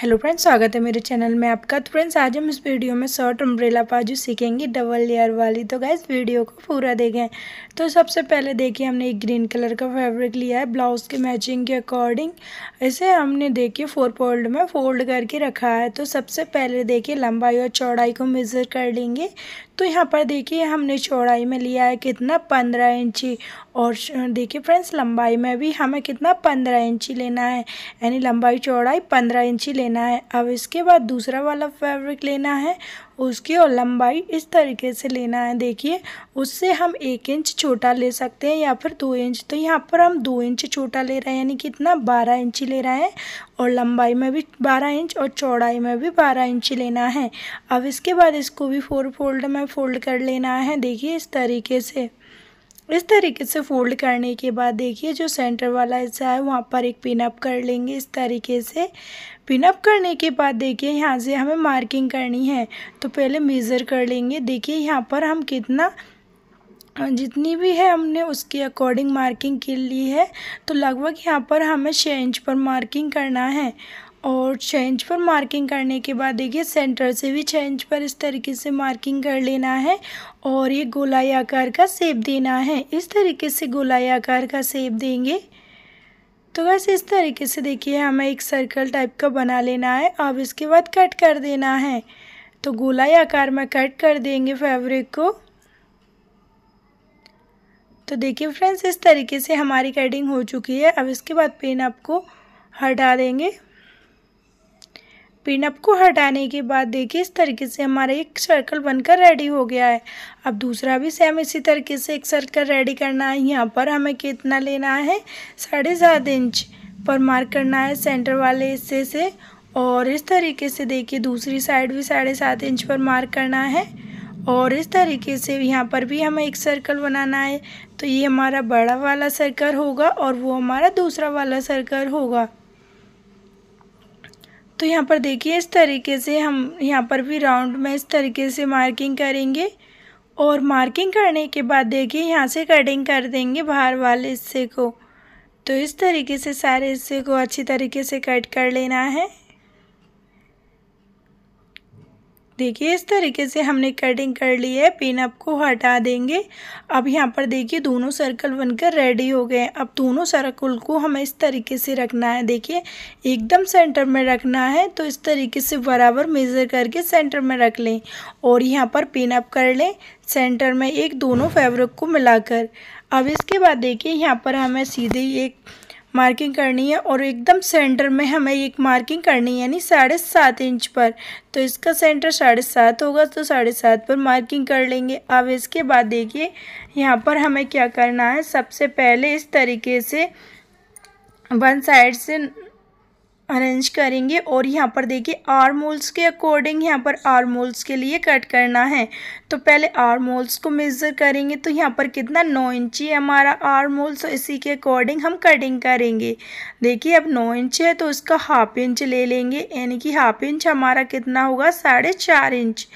hello friends स्वागत है मेरे चैनल में आपका तो फ्रेंड्स आज हम इस वीडियो में शॉर्ट अम्ब्रेला पाजू सीखेंगे डबल लेयर वाली तो गाइस वीडियो को पूरा देखें तो सबसे पहले देखिए हमने एक ग्रीन कलर का फैब्रिक लिया है ब्लाउज़ के मैचिंग के अकॉर्डिंग इसे हमने देखिए फोर फोल्ड में फोल्ड करके रखा है तो सबसे पहले देखिए लंबाई और चौड़ाई को मेज़र कर लेंगे तो यहाँ पर देखिए हमने चौड़ाई में लिया है कितना पंद्रह इंची और देखिए फ्रेंड्स लंबाई में भी हमें कितना पंद्रह इंची लेना है यानी लंबाई चौड़ाई पंद्रह इंची लेना है अब इसके बाद दूसरा वाला फैब्रिक लेना है उसकी और लंबाई इस तरीके से लेना है देखिए उससे हम एक इंच छोटा ले सकते हैं या फिर दो इंच तो यहाँ पर हम दो इंच छोटा ले रहे हैं यानी कि इतना बारह इंच ले रहे हैं और लंबाई में भी बारह इंच और चौड़ाई में भी बारह इंच लेना है अब इसके बाद इसको भी फोर फोल्ड में फोल्ड कर लेना है देखिए इस तरीके से इस तरीके से फोल्ड करने के बाद देखिए जो सेंटर वाला हिस्सा है वहाँ पर एक पिनअप कर लेंगे इस तरीके से पिनअप करने के बाद देखिए यहाँ से हमें मार्किंग करनी है तो पहले मेज़र कर लेंगे देखिए यहाँ पर हम कितना जितनी भी है हमने उसके अकॉर्डिंग मार्किंग के ली है तो लगभग यहाँ पर हमें छः इंच पर मार्किंग करना है और चेंज पर मार्किंग करने के बाद देखिए सेंटर से भी चेंज पर इस तरीके से मार्किंग कर लेना है और ये गोलाई आकार का सेप देना है इस तरीके से गोलाई आकार का सेप देंगे तो बस इस तरीके से देखिए हमें एक सर्कल टाइप का बना लेना है अब इसके बाद कट कर देना है तो गोलाई आकार में कट कर देंगे फैब्रिक को तो देखिए फ्रेंड्स इस तरीके से हमारी कटिंग हो चुकी है अब इसके बाद पेन आपको हटा देंगे पिनअप को हटाने के बाद देखिए इस तरीके से हमारा एक सर्कल बनकर रेडी हो गया है अब दूसरा भी सेम इसी तरीके से एक सर्कल रेडी करना है यहाँ पर हमें कितना लेना है साढ़े सात इंच पर मार्क करना है सेंटर वाले हिस्से से और इस तरीके से देखिए दूसरी साइड भी साढ़े सात इंच पर मार्क करना है और इस तरीके से यहाँ पर भी हमें एक सर्कल बनाना है तो ये हमारा बड़ा वाला सर्कल होगा और वो हमारा दूसरा वाला सर्कल होगा तो यहाँ पर देखिए इस तरीके से हम यहाँ पर भी राउंड में इस तरीके से मार्किंग करेंगे और मार्किंग करने के बाद देखिए यहाँ से कटिंग कर देंगे बाहर वाले हिस्से को तो इस तरीके से सारे हिस्से को अच्छी तरीके से कट कर लेना है देखिए इस तरीके से हमने कटिंग कर ली है पेन अप को हटा देंगे अब यहाँ पर देखिए दोनों सर्कल बनकर रेडी हो गए अब दोनों सर्कल को हमें इस तरीके से रखना है देखिए एकदम सेंटर में रखना है तो इस तरीके से बराबर मेज़र करके सेंटर में रख लें और यहाँ पर पेन अप कर लें सेंटर में एक दोनों फैब्रिक को मिलाकर अब इसके बाद देखिए यहाँ पर हमें सीधे एक मार्किंग करनी है और एकदम सेंटर में हमें एक मार्किंग करनी है यानी साढ़े सात इंच पर तो इसका सेंटर साढ़े सात होगा तो साढ़े सात पर मार्किंग कर लेंगे अब इसके बाद देखिए यहाँ पर हमें क्या करना है सबसे पहले इस तरीके से वन साइड से अरेंज करेंगे और यहाँ पर देखिए आर होल्स के अकॉर्डिंग यहाँ पर आर होल्स के लिए कट करना है तो पहले आर मोल्स को मेज़र करेंगे तो यहाँ पर कितना नौ इंची है हमारा आर होल तो इसी के अकॉर्डिंग हम कटिंग करेंगे देखिए अब नौ इंच है तो उसका हाफ इंच ले लेंगे यानी कि हाफ इंच हमारा कितना होगा साढ़े चार इंच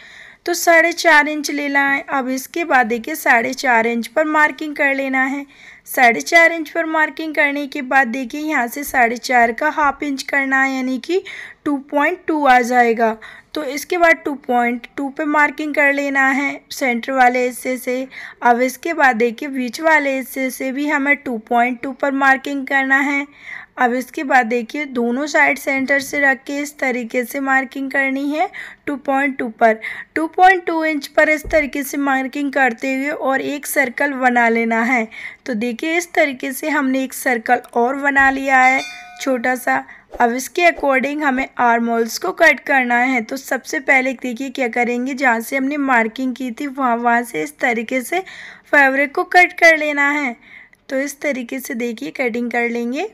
तो साढ़े चार इंच ले है अब इसके बाद देखिए साढ़े चार इंच पर मार्किंग कर लेना है साढ़े चार इंच पर मार्किंग करने के बाद देखिए यहाँ से साढ़े चार का हाफ इंच करना है यानी कि टू पॉइंट टू आ जाएगा तो इसके बाद टू पॉइंट टू पर मार्किंग कर लेना है सेंटर वाले हिस्से से अब इसके बाद देखिए बीच वाले हिस्से से भी हमें टू पॉइंट टू पर मार्किंग करना है अब इसके बाद देखिए दोनों साइड सेंटर से रख के इस तरीके से मार्किंग करनी है 2.2 पर 2.2 इंच पर इस तरीके से मार्किंग करते हुए और एक सर्कल बना लेना है तो देखिए इस तरीके से हमने एक सर्कल और बना लिया है छोटा सा अब इसके अकॉर्डिंग हमें आर्म होल्स को कट करना है तो सबसे पहले देखिए क्या करेंगे जहाँ से हमने मार्किंग की थी वहाँ वहाँ से इस तरीके से फैब्रिक को कट कर लेना है तो इस तरीके से देखिए कटिंग कर लेंगे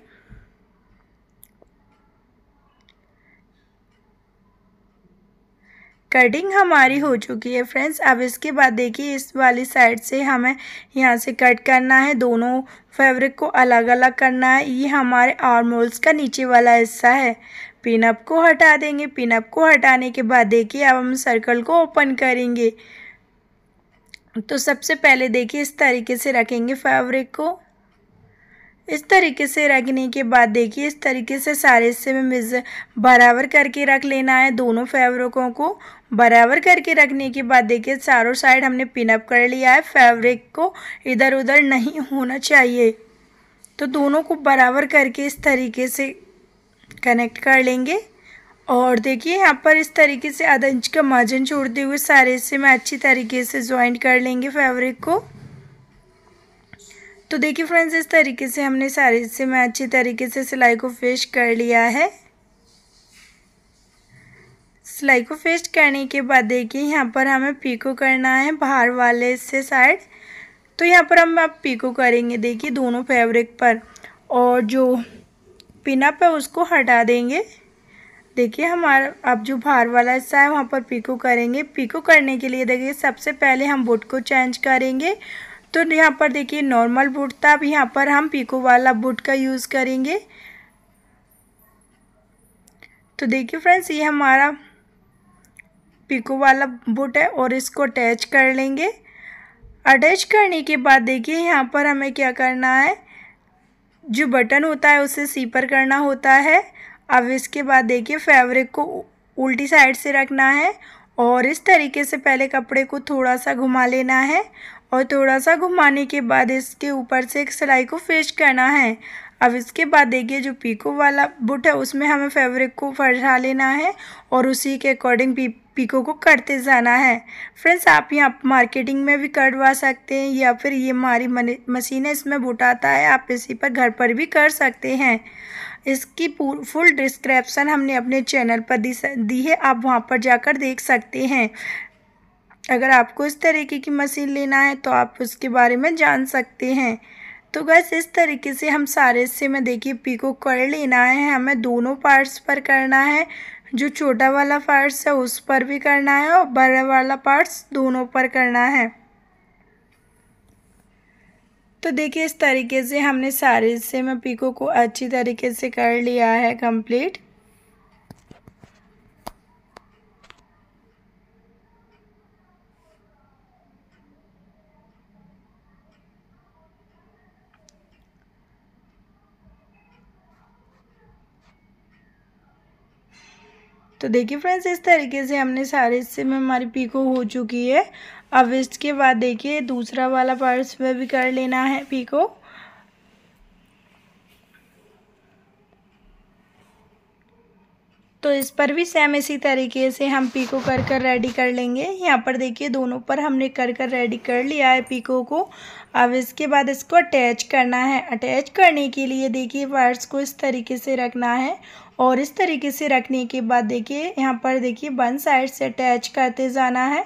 कटिंग हमारी हो चुकी है फ्रेंड्स अब इसके बाद देखिए इस वाली साइड से हमें यहाँ से कट करना है दोनों फैब्रिक को अलग अलग करना है ये हमारे आर्म होल्स का नीचे वाला हिस्सा है पिनअप को हटा देंगे पिनअप को हटाने के बाद देखिए अब हम सर्कल को ओपन करेंगे तो सबसे पहले देखिए इस तरीके से रखेंगे फैब्रिक को इस तरीके से रखने के बाद देखिए इस तरीके से सारे हिस्से में मिज बराबर करके रख लेना है दोनों फैब्रिकों को बराबर करके रखने के बाद देखिए चारों साइड हमने पिनअप कर लिया है फैब्रिक को इधर उधर नहीं होना चाहिए तो दोनों को बराबर करके इस तरीके से कनेक्ट कर लेंगे और देखिए यहाँ पर इस तरीके से आधा इंच का मार्जिन छोड़ते हुए सारे हिस्से में अच्छी तरीके से ज्वाइंट कर लेंगे फैब्रिक को तो देखिए फ्रेंड्स इस तरीके से हमने सारे से मैं अच्छी तरीके से सिलाई को फेस्ट कर लिया है सिलाई को फेस्ट करने के बाद देखिए यहाँ पर हमें पीको करना है बाहर वाले से साइड तो यहाँ पर हम आप पीको करेंगे देखिए दोनों फैब्रिक पर और जो पिनअप है उसको हटा देंगे देखिए हमारा अब जो बाहर वाला हिस्सा है वहाँ पर पीको करेंगे पीको करने के लिए देखिए सबसे पहले हम बुट को चेंज करेंगे तो यहाँ पर देखिए नॉर्मल बूट था अब यहाँ पर हम पीको वाला बूट का यूज़ करेंगे तो देखिए फ्रेंड्स ये हमारा पीको वाला बूट है और इसको अटैच कर लेंगे अटैच करने के बाद देखिए यहाँ पर हमें क्या करना है जो बटन होता है उसे सीपर करना होता है अब इसके बाद देखिए फैब्रिक को उल्टी साइड से रखना है और इस तरीके से पहले कपड़े को थोड़ा सा घुमा लेना है और थोड़ा सा घुमाने के बाद इसके ऊपर से एक सिलाई को फिश करना है अब इसके बाद देखिए जो पीको वाला बुट है उसमें हमें फैब्रिक को फर्जा लेना है और उसी के अकॉर्डिंग पी, पीको को करते जाना है फ्रेंड्स आप यहाँ मार्केटिंग में भी करवा सकते हैं या फिर ये हमारी मशीन है इसमें बुट आता है आप इसी पर घर पर भी कर सकते हैं इसकी फुल डिस्क्रिप्शन हमने अपने चैनल पर दी दी है आप वहाँ पर जाकर देख सकते हैं अगर आपको इस तरीके की मशीन लेना है तो आप उसके बारे में जान सकते हैं तो बस इस तरीके से हम सारे हिस्से में देखिए पीको कर लेना है हमें दोनों पार्ट्स पर करना है जो छोटा वाला पार्ट्स है उस पर भी करना है और बड़ा वाला पार्ट्स दोनों पर करना है तो देखिए इस तरीके से हमने सारे हिस्से में पीको को अच्छी तरीके से कर लिया है कंप्लीट तो देखिए फ्रेंड्स इस तरीके से हमने सारे हिस्से में हमारी पीको हो चुकी है अब इसके बाद देखिए दूसरा वाला पार्ट्स में भी कर लेना है पीको तो इस पर भी सेम इसी तरीके से हम पीको कर कर रेडी कर लेंगे यहाँ पर देखिए दोनों पर हमने कर कर रेडी कर लिया है पीको को अब इसके बाद इसको अटैच करना है अटैच करने के लिए देखिए पार्ट्स को इस तरीके से रखना है और इस तरीके से रखने के बाद देखिए यहाँ पर देखिए बन साइड से अटैच करते जाना है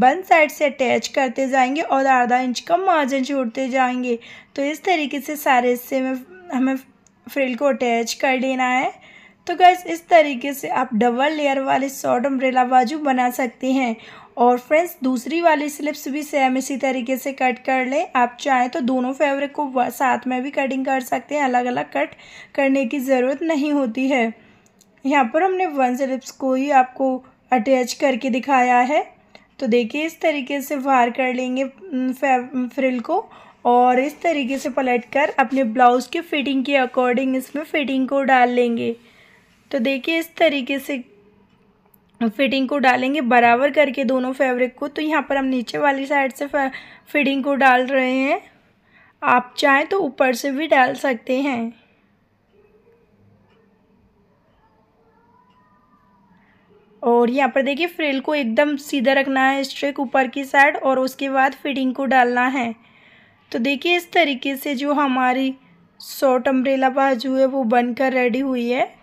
बन साइड से अटैच करते जाएंगे और आधा इंच का मार्जिन छोड़ते जाएंगे तो इस तरीके से सारे हिस्से में हमें फ्रिल को अटैच कर लेना है तो गैस इस तरीके से आप डबल लेयर वाले शॉर्ट अम्ब्रेला बाजू बना सकते हैं और फ्रेंड्स दूसरी वाली स्लिप्स भी सेम इसी तरीके से कट कर लें आप चाहें तो दोनों फैब्रिक को साथ में भी कटिंग कर सकते हैं अलग अलग कट करने की ज़रूरत नहीं होती है यहाँ पर हमने वन स्लिप्स को ही आपको अटैच करके दिखाया है तो देखिए इस तरीके से वार कर लेंगे फ्रिल को और इस तरीके से पलट कर अपने ब्लाउज़ के फिटिंग के अकॉर्डिंग इसमें फिटिंग को डाल लेंगे तो देखिए इस तरीके से फिटिंग को डालेंगे बराबर करके दोनों फैब्रिक को तो यहाँ पर हम नीचे वाली साइड से फिटिंग को डाल रहे हैं आप चाहें तो ऊपर से भी डाल सकते हैं और यहाँ पर देखिए फ्रिल को एकदम सीधा रखना है स्ट्रेक ऊपर की साइड और उसके बाद फिटिंग को डालना है तो देखिए इस तरीके से जो हमारी शॉर्ट अम्ब्रेला बाजू है वो बनकर रेडी हुई है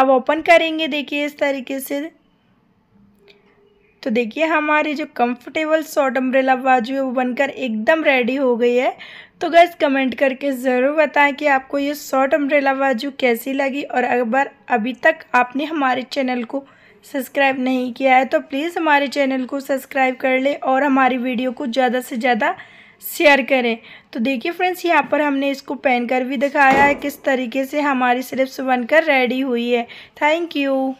अब ओपन करेंगे देखिए इस तरीके से तो देखिए हमारे जो कंफर्टेबल शॉर्ट अम्ब्रेला बाजू है वो बनकर एकदम रेडी हो गई है तो गैस कमेंट करके ज़रूर बताएं कि आपको ये शॉर्ट अम्ब्रेला बाजू कैसी लगी और अगर अभी तक आपने हमारे चैनल को सब्सक्राइब नहीं किया है तो प्लीज़ हमारे चैनल को सब्सक्राइब कर ले और हमारी वीडियो को ज़्यादा से ज़्यादा शेयर करें तो देखिए फ्रेंड्स यहाँ पर हमने इसको पहन कर भी दिखाया है किस तरीके से हमारी स्लिप्स बनकर रेडी हुई है थैंक यू